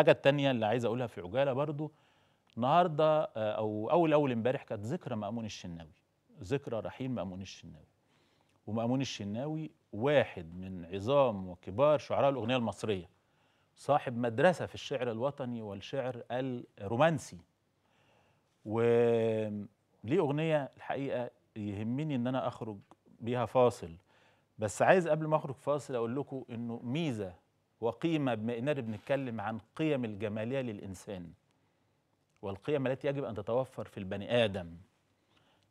الحاجه التانية اللي عايز اقولها في عجاله برضو النهارده آه، او اول اول امبارح كانت ذكرى مامون الشناوي ذكرى رحيل مامون الشناوي ومامون الشناوي واحد من عظام وكبار شعراء الاغنيه المصريه صاحب مدرسه في الشعر الوطني والشعر الرومانسي وليه اغنيه الحقيقه يهمني ان انا اخرج بيها فاصل بس عايز قبل ما اخرج فاصل اقول لكم انه ميزه وقيمة بما أننا بنتكلم عن قيم الجمالية للإنسان والقيم التي يجب أن تتوفر في البني آدم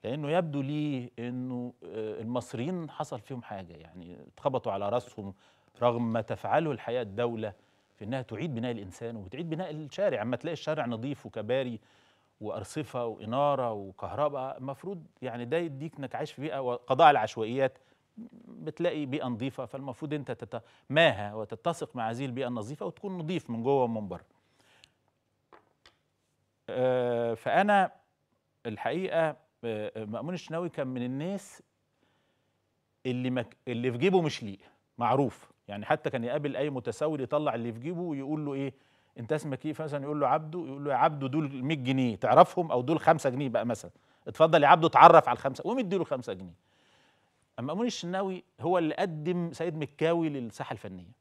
لأنه يبدو لي أنه آه، المصريين حصل فيهم حاجة يعني اتخبطوا على رأسهم رغم ما تفعله الحقيقة الدولة في أنها تعيد بناء الإنسان وتعيد بناء الشارع أما تلاقي الشارع نظيف وكباري وأرصفة وإنارة وكهرباء المفروض يعني ده يديك إنك عايش في بيئة وقضاء العشوائيات بتلاقي بيئه نظيفه فالمفروض انت تتماهى وتتسق مع هذه البيئه النظيفه وتكون نظيف من جوه ومن بره. آه، فانا الحقيقه آه، مأمون الشناوي كان من الناس اللي مك... اللي في جيبه مش ليه معروف يعني حتى كان يقابل اي متسول يطلع اللي في جيبه ويقول له ايه انت اسمك ايه فمثلا يقول له عبده يقول له يا عبده دول 100 جنيه تعرفهم او دول 5 جنيه بقى مثلا اتفضل يا عبده اتعرف على الخمسه ويقوم يديله 5 جنيه مأمون الشناوي هو اللي قدم سيد مكاوي للساحة الفنية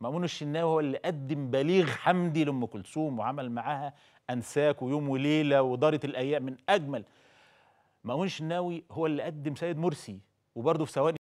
مأمون الشناوي هو اللي قدم بليغ حمدي لأم كلثوم وعمل معاها أنساك ويوم وليلة ودارت الأيام من أجمل مأمون الشناوي هو اللي قدم سيد مرسي وبرضه في ثواني